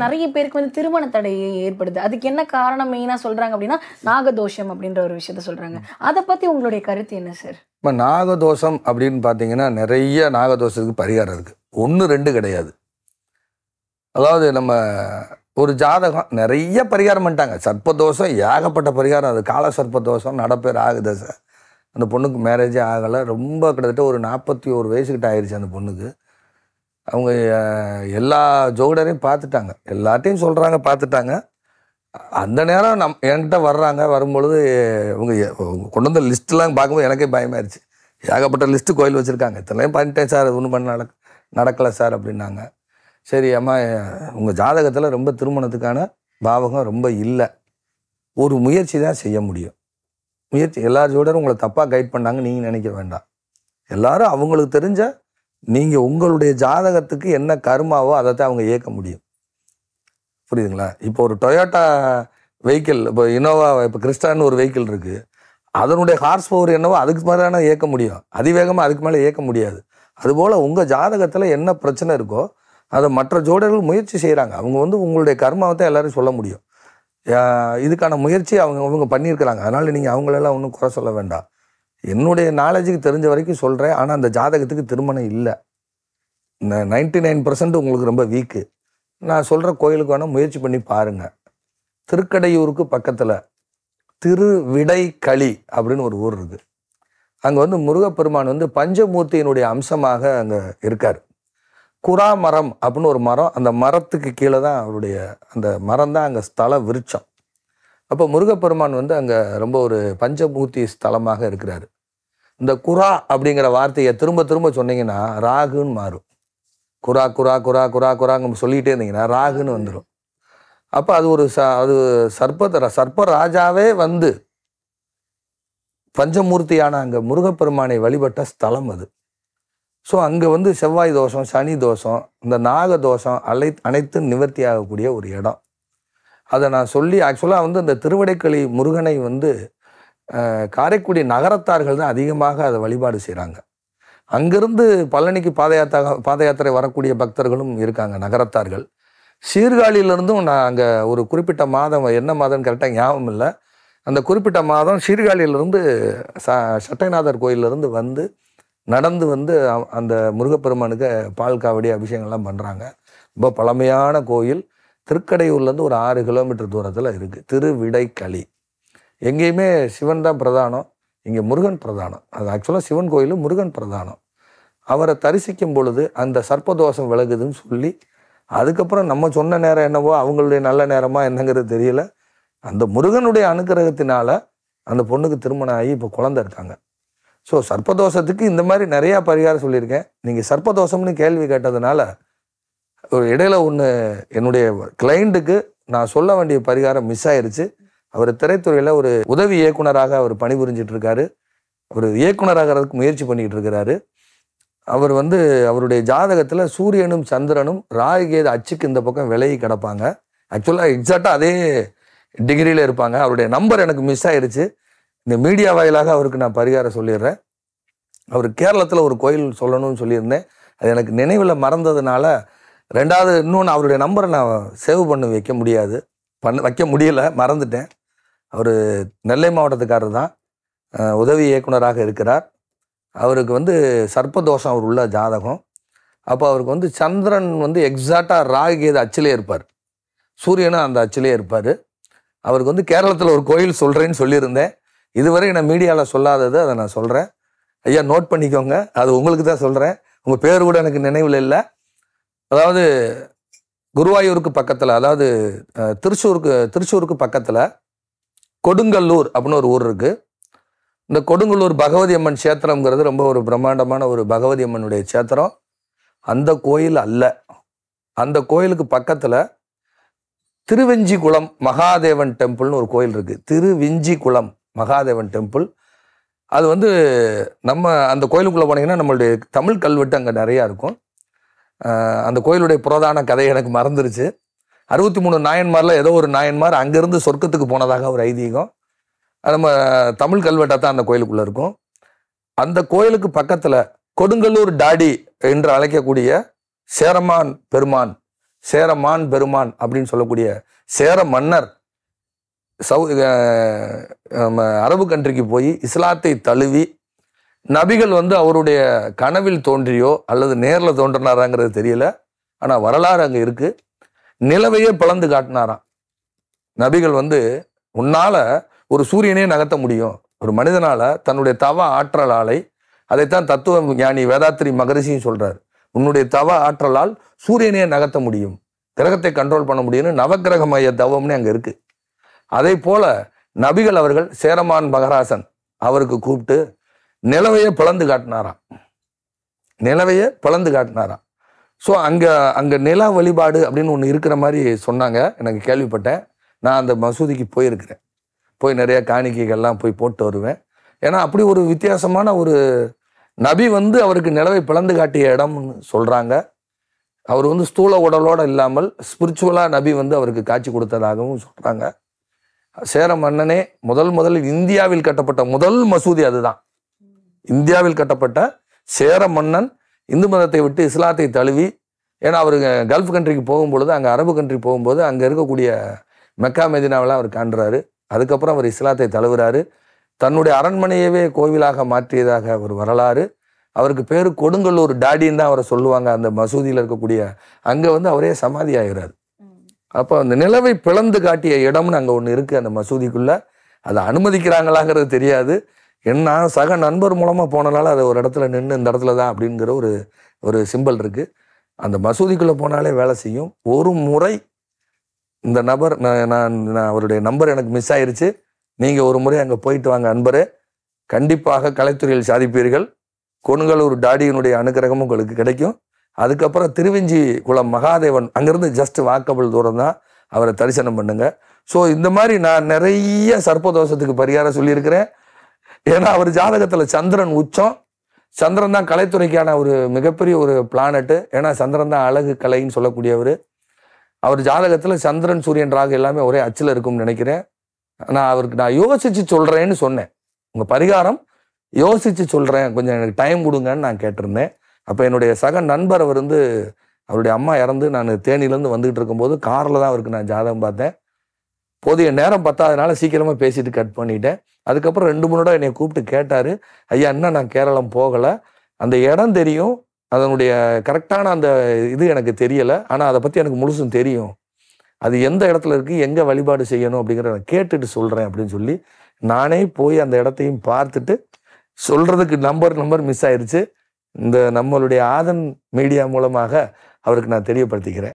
நிறைய பேருக்கு வந்து திருமண தடை ஏற்படுது அதுக்கு என்ன காரணம் மெயினாக சொல்கிறாங்க அப்படின்னா நாகதோஷம் அப்படின்ற ஒரு விஷயத்த சொல்கிறாங்க அதை பற்றி உங்களுடைய கருத்து என்ன சார் இப்போ நாகதோஷம் அப்படின்னு பார்த்தீங்கன்னா நிறைய நாகதோஷத்துக்கு பரிகாரம் இருக்குது ஒன்று ரெண்டு கிடையாது அதாவது நம்ம ஒரு ஜாதகம் நிறைய பரிகாரம் பண்ணிட்டாங்க சர்ப்பதோஷம் ஏகப்பட்ட பரிகாரம் அது கால சர்ப்பதோஷம் நடப்பேர் ஆகுதோஷம் அந்த பொண்ணுக்கு மேரேஜே ஆகலை ரொம்ப கிட்டத்தட்ட ஒரு நாற்பத்தி ஒரு வயசுக்கிட்ட ஆயிடுச்சு அந்த பொண்ணுக்கு அவங்க எல்லா ஜோடரையும் பார்த்துட்டாங்க எல்லாத்தையும் சொல்கிறாங்க பார்த்துட்டாங்க அந்த நேரம் நம் என்கிட்ட வர்றாங்க வரும்பொழுது இவங்க கொண்டு வந்த லிஸ்ட்டெலாம் பார்க்கும்போது எனக்கே பயமாயிருச்சு ஏகப்பட்ட லிஸ்ட்டு கோயில் வச்சுருக்காங்க இத்தனையும் பண்ணிட்டேன் சார் ஒன்றும் பண்ண நடக் நடக்கலை சார் அப்படின்னாங்க சரி அம்மா உங்கள் ஜாதகத்தில் ரொம்ப திருமணத்துக்கான பாவகம் ரொம்ப இல்லை ஒரு முயற்சி தான் செய்ய முடியும் முயற்சி எல்லா ஜோடரும் உங்களை தப்பாக கைட் பண்ணாங்க நீங்கள் நினைக்க வேண்டாம் எல்லாரும் அவங்களுக்கு தெரிஞ்ச நீங்கள் உங்களுடைய ஜாதகத்துக்கு என்ன கருமாவோ அதை தான் அவங்க இயக்க முடியும் புரியுதுங்களா இப்போ ஒரு டொயோட்டா வெஹிக்கிள் இப்போ இனோவா இப்போ கிறிஸ்டான்னு ஒரு வெஹிக்கிள் இருக்குது அதனுடைய ஹார்ஸ் பவர் என்னவோ அதுக்கு மாதிரியான தானே இயக்க முடியும் அதிவேகமாக அதுக்கு மேலே இயக்க முடியாது அதுபோல் உங்கள் ஜாதகத்தில் என்ன பிரச்சனை இருக்கோ அதை மற்ற ஜோடர்கள் முயற்சி செய்கிறாங்க அவங்க வந்து உங்களுடைய கர்மாவை தான் எல்லோரும் சொல்ல முடியும் இதுக்கான முயற்சி அவங்க அவங்க பண்ணியிருக்கிறாங்க அதனால் நீங்கள் அவங்களெல்லாம் ஒன்றும் குறை சொல்ல வேண்டாம் என்னுடைய நாலேஜுக்கு தெரிஞ்ச வரைக்கும் சொல்கிறேன் ஆனால் அந்த ஜாதகத்துக்கு திருமணம் இல்லை நைன்டி நைன் பர்சன்ட் உங்களுக்கு ரொம்ப வீக்கு நான் சொல்கிற கோயிலுக்கு வேணால் முயற்சி பண்ணி பாருங்கள் திருக்கடையூருக்கு பக்கத்தில் களி அப்படின்னு ஒரு ஊர் இருக்குது அங்கே வந்து முருகப்பெருமான் வந்து பஞ்சமூர்த்தியினுடைய அம்சமாக அங்கே இருக்கார் குறா மரம் அப்படின்னு ஒரு மரம் அந்த மரத்துக்கு கீழே தான் அவருடைய அந்த மரம் தான் அங்கே ஸ்தல விருட்சம் அப்போ முருகப்பெருமான் வந்து அங்கே ரொம்ப ஒரு பஞ்சமூர்த்தி ஸ்தலமாக இருக்கிறார் இந்த குரா அப்படிங்கிற வார்த்தையை திரும்ப திரும்ப சொன்னீங்கன்னா ராகுன்னு மாறும் குரா குரா குரா குரா குராங்க சொல்லிகிட்டே இருந்தீங்கன்னா ராகுன்னு வந்துடும் அப்போ அது ஒரு ச அது சர்ப்ப சர்ப்ப ராஜாவே வந்து பஞ்சமூர்த்தியான அங்கே முருகப்பெருமானை வழிபட்ட ஸ்தலம் அது ஸோ அங்கே வந்து செவ்வாய் தோஷம் சனி தோஷம் இந்த நாக தோஷம் அலை அனைத்தும் நிவர்த்தி ஆகக்கூடிய ஒரு இடம் அதை நான் சொல்லி ஆக்சுவலாக வந்து இந்த திருவடைக்களி முருகனை வந்து காரைக்குடி நகரத்தார்கள் தான் அதிகமாக அதை வழிபாடு செய்கிறாங்க அங்கிருந்து பழனிக்கு பாத யாத்திரை பாத யாத்திரை வரக்கூடிய பக்தர்களும் இருக்காங்க நகரத்தார்கள் சீர்காழியிலேருந்தும் நான் அங்கே ஒரு குறிப்பிட்ட மாதம் என்ன மாதம்னு கரெக்டாக ஞாபகம் இல்லை அந்த குறிப்பிட்ட மாதம் சீர்காழியிலிருந்து ச சட்டைநாதர் கோயிலிருந்து வந்து நடந்து வந்து அந்த முருகப்பெருமானுக்கு பால் காவடி அபிஷேகம்லாம் பண்ணுறாங்க ரொம்ப பழமையான கோயில் திருக்கடையூர்லேருந்து ஒரு ஆறு கிலோமீட்டர் தூரத்தில் இருக்குது திருவிடைக்களி எங்கேயுமே சிவன் தான் பிரதானம் இங்கே முருகன் பிரதானம் அது ஆக்சுவலாக சிவன் கோயில் முருகன் பிரதானம் அவரை தரிசிக்கும் பொழுது அந்த சர்ப்பதோஷம் விலகுதுன்னு சொல்லி அதுக்கப்புறம் நம்ம சொன்ன நேரம் என்னவோ அவங்களுடைய நல்ல நேரமாக என்னங்கிறது தெரியல அந்த முருகனுடைய அனுகிரகத்தினால அந்த பொண்ணுக்கு திருமணம் ஆகி இப்போ குழந்த இருக்காங்க ஸோ சர்ப்பதோஷத்துக்கு இந்த மாதிரி நிறையா பரிகாரம் சொல்லியிருக்கேன் நீங்கள் சர்ப்பதோஷம்னு கேள்வி கேட்டதுனால ஒரு இடையில ஒன்று என்னுடைய கிளைண்ட்டுக்கு நான் சொல்ல வேண்டிய பரிகாரம் மிஸ் ஆயிடுச்சு அவர் திரைத்துறையில் ஒரு உதவி இயக்குனராக அவர் பணிபுரிஞ்சிட்டு இருக்காரு அவர் இயக்குனராகிறதுக்கு முயற்சி பண்ணிக்கிட்டு இருக்கிறாரு அவர் வந்து அவருடைய ஜாதகத்தில் சூரியனும் சந்திரனும் ராகுகேது அச்சுக்கு இந்த பக்கம் விலகி கிடப்பாங்க ஆக்சுவலாக எக்ஸாக்டாக அதே டிகிரியில் இருப்பாங்க அவருடைய நம்பர் எனக்கு மிஸ் ஆயிடுச்சு இந்த மீடியா வாயிலாக அவருக்கு நான் பரிகாரம் சொல்லிடுறேன் அவர் கேரளத்தில் ஒரு கோயில் சொல்லணும்னு சொல்லியிருந்தேன் அது எனக்கு நினைவில் மறந்ததுனால ரெண்டாவது இன்னொன்று அவருடைய நம்பரை நான் சேவ் பண்ணி வைக்க முடியாது பண்ண வைக்க முடியலை மறந்துட்டேன் அவர் நெல்லை மாவட்டத்துக்காரர் தான் உதவி இயக்குனராக இருக்கிறார் அவருக்கு வந்து சர்ப்பதோஷம் அவர் உள்ள ஜாதகம் அப்போ அவருக்கு வந்து சந்திரன் வந்து எக்ஸாக்டாக ராகுகேது அச்சிலே இருப்பார் சூரியனும் அந்த அச்சிலே இருப்பார் அவருக்கு வந்து கேரளத்தில் ஒரு கோயில் சொல்கிறேன்னு சொல்லியிருந்தேன் இதுவரை என்னை மீடியாவில் சொல்லாதது அதை நான் சொல்கிறேன் ஐயா நோட் பண்ணிக்கோங்க அது உங்களுக்கு தான் சொல்கிறேன் உங்கள் பேர் கூட எனக்கு நினைவில் இல்லை அதாவது குருவாயூருக்கு பக்கத்தில் அதாவது திருச்சூருக்கு திருச்சூருக்கு பக்கத்தில் கொடுங்கல்லூர் அப்படின்னு ஒரு ஊர் இருக்குது இந்த கொடுங்கல்லூர் பகவதி அம்மன் சேத்திரங்கிறது ரொம்ப ஒரு பிரம்மாண்டமான ஒரு பகவதி அம்மனுடைய சேத்திரம் அந்த கோயில் அல்ல அந்த கோயிலுக்கு பக்கத்தில் குளம் மகாதேவன் டெம்பிள்னு ஒரு கோயில் இருக்குது குளம் மகாதேவன் டெம்பிள் அது வந்து நம்ம அந்த கோயிலுக்குள்ளே போனீங்கன்னா நம்மளுடைய தமிழ் கல்வெட்டு அங்கே நிறையா இருக்கும் அந்த கோயிலுடைய புரதான கதை எனக்கு மறந்துருச்சு அறுபத்தி மூணு நாயன்மாரில் ஏதோ ஒரு நாயன்மார் அங்கேருந்து சொர்க்கத்துக்கு போனதாக ஒரு ஐதீகம் நம்ம தமிழ் கல்வெட்டாக தான் அந்த கோயிலுக்குள்ளே இருக்கும் அந்த கோயிலுக்கு பக்கத்தில் கொடுங்கல்லூர் டாடி என்று அழைக்கக்கூடிய சேரமான் பெருமான் சேரமான் பெருமான் அப்படின்னு சொல்லக்கூடிய சேர மன்னர் சவு அரபு கண்ட்ரிக்கு போய் இஸ்லாத்தை தழுவி நபிகள் வந்து அவருடைய கனவில் தோன்றியோ அல்லது நேரில் தோன்றினாராங்கிறது தெரியல ஆனால் வரலாறு அங்கே இருக்குது நிலவையே பிளந்து காட்டினாராம் நபிகள் வந்து உன்னால் ஒரு சூரியனே நகர்த்த முடியும் ஒரு மனிதனால் தன்னுடைய தவ ஆற்றலாலை அதைத்தான் தத்துவ ஞானி வேதாத்திரி மகரிஷியும் சொல்கிறார் உன்னுடைய தவ ஆற்றலால் சூரியனே நகர்த்த முடியும் கிரகத்தை கண்ட்ரோல் பண்ண முடியும்னு நவகிரக மைய தவம்னு அங்கே இருக்குது அதே போல் நபிகள் அவர்கள் சேரமான் மகராசன் அவருக்கு கூப்பிட்டு நிலவைய பிளந்து காட்டினாராம் நிலவைய பிளந்து காட்டினாராம் ஸோ அங்கே அங்கே நிலா வழிபாடு அப்படின்னு ஒன்று இருக்கிற மாதிரி சொன்னாங்க எனக்கு கேள்விப்பட்டேன் நான் அந்த மசூதிக்கு போயிருக்கிறேன் போய் நிறைய காணிக்கைகள்லாம் போய் போட்டு வருவேன் ஏன்னா அப்படி ஒரு வித்தியாசமான ஒரு நபி வந்து அவருக்கு நிலவை பிளந்து காட்டிய இடம்னு சொல்கிறாங்க அவர் வந்து ஸ்தூல உடலோடு இல்லாமல் ஸ்பிரிச்சுவலாக நபி வந்து அவருக்கு காட்சி கொடுத்ததாகவும் சொல்கிறாங்க சேர மன்னனே முதல் முதல் இந்தியாவில் கட்டப்பட்ட முதல் மசூதி அதுதான் இந்தியாவில் கட்டப்பட்ட சேர மன்னன் இந்து மதத்தை விட்டு இஸ்லாத்தை தழுவி ஏன்னா அவர் கல்ஃப் கண்ட்ரிக்கு போகும்பொழுது அங்கே அரபு கண்ட்ரி போகும்போது அங்கே இருக்கக்கூடிய மெக்கா மெதினாவில் அவர் காண்றாரு அதுக்கப்புறம் அவர் இஸ்லாத்தை தழுவுறாரு தன்னுடைய அரண்மனையவே கோவிலாக மாற்றியதாக ஒரு வரலாறு அவருக்கு பேர் கொடுங்கல்லூர் டாடின்னு தான் அவரை சொல்லுவாங்க அந்த மசூதியில் இருக்கக்கூடிய அங்கே வந்து அவரே சமாதி ஆகிறார் அப்போ அந்த நிலவை பிளந்து காட்டிய இடம்னு அங்கே ஒன்று இருக்குது அந்த மசூதிக்குள்ளே அதை அனுமதிக்கிறாங்களாங்கிறது தெரியாது என்ன சக நண்பர் மூலமாக போனனால அது ஒரு இடத்துல நின்று இந்த இடத்துல தான் அப்படிங்கிற ஒரு ஒரு சிம்பிள் இருக்குது அந்த மசூதிக்குள்ளே போனாலே வேலை செய்யும் ஒரு முறை இந்த நபர் நான் நான் அவருடைய நம்பர் எனக்கு மிஸ் ஆயிடுச்சு நீங்கள் ஒரு முறை அங்கே போயிட்டு வாங்க அன்பரே கண்டிப்பாக கலைத்துறையில் சாதிப்பீர்கள் கொணுங்கலூர் டாடியினுடைய அனுகிரகமும் உங்களுக்கு கிடைக்கும் அதுக்கப்புறம் திருவிஞ்சி குளம் மகாதேவன் அங்கேருந்து ஜஸ்ட் வாக்கபிள் தூரம் தான் அவரை தரிசனம் பண்ணுங்க ஸோ இந்த மாதிரி நான் நிறைய சர்ப்பதோஷத்துக்கு பரிகாரம் சொல்லியிருக்கிறேன் ஏன்னா அவர் ஜாதகத்தில் சந்திரன் உச்சம் சந்திரன் தான் கலைத்துறைக்கான ஒரு மிகப்பெரிய ஒரு பிளானட்டு ஏன்னா சந்திரன் தான் அழகு கலைன்னு சொல்லக்கூடியவர் அவர் ஜாதகத்தில் சந்திரன் சூரியன் ராகு எல்லாமே ஒரே அச்சில் இருக்கும்னு நினைக்கிறேன் நான் அவருக்கு நான் யோசித்து சொல்கிறேன்னு சொன்னேன் உங்கள் பரிகாரம் யோசித்து சொல்கிறேன் கொஞ்சம் எனக்கு டைம் கொடுங்கன்னு நான் கேட்டிருந்தேன் அப்போ என்னுடைய சக நண்பர் அவர் வந்து அவருடைய அம்மா இறந்து நான் தேனியிலேருந்து வந்துகிட்டு இருக்கும்போது காரில் தான் அவருக்கு நான் ஜாதகம் பார்த்தேன் போதிய நேரம் பத்தாதனால சீக்கிரமாக பேசிட்டு கட் பண்ணிட்டேன் அதுக்கப்புறம் ரெண்டு மூணு என்னை கூப்பிட்டு கேட்டார் ஐயா இன்னும் நான் கேரளம் போகலை அந்த இடம் தெரியும் அதனுடைய கரெக்டான அந்த இது எனக்கு தெரியலை ஆனால் அதை பற்றி எனக்கு முழுசும் தெரியும் அது எந்த இடத்துல இருக்குது எங்கே வழிபாடு செய்யணும் அப்படிங்கிறத நான் கேட்டுட்டு சொல்கிறேன் அப்படின்னு சொல்லி நானே போய் அந்த இடத்தையும் பார்த்துட்டு சொல்கிறதுக்கு நம்பர் நம்பர் மிஸ் ஆயிடுச்சு இந்த நம்மளுடைய ஆதன் மீடியா மூலமாக அவருக்கு நான் தெரியப்படுத்திக்கிறேன்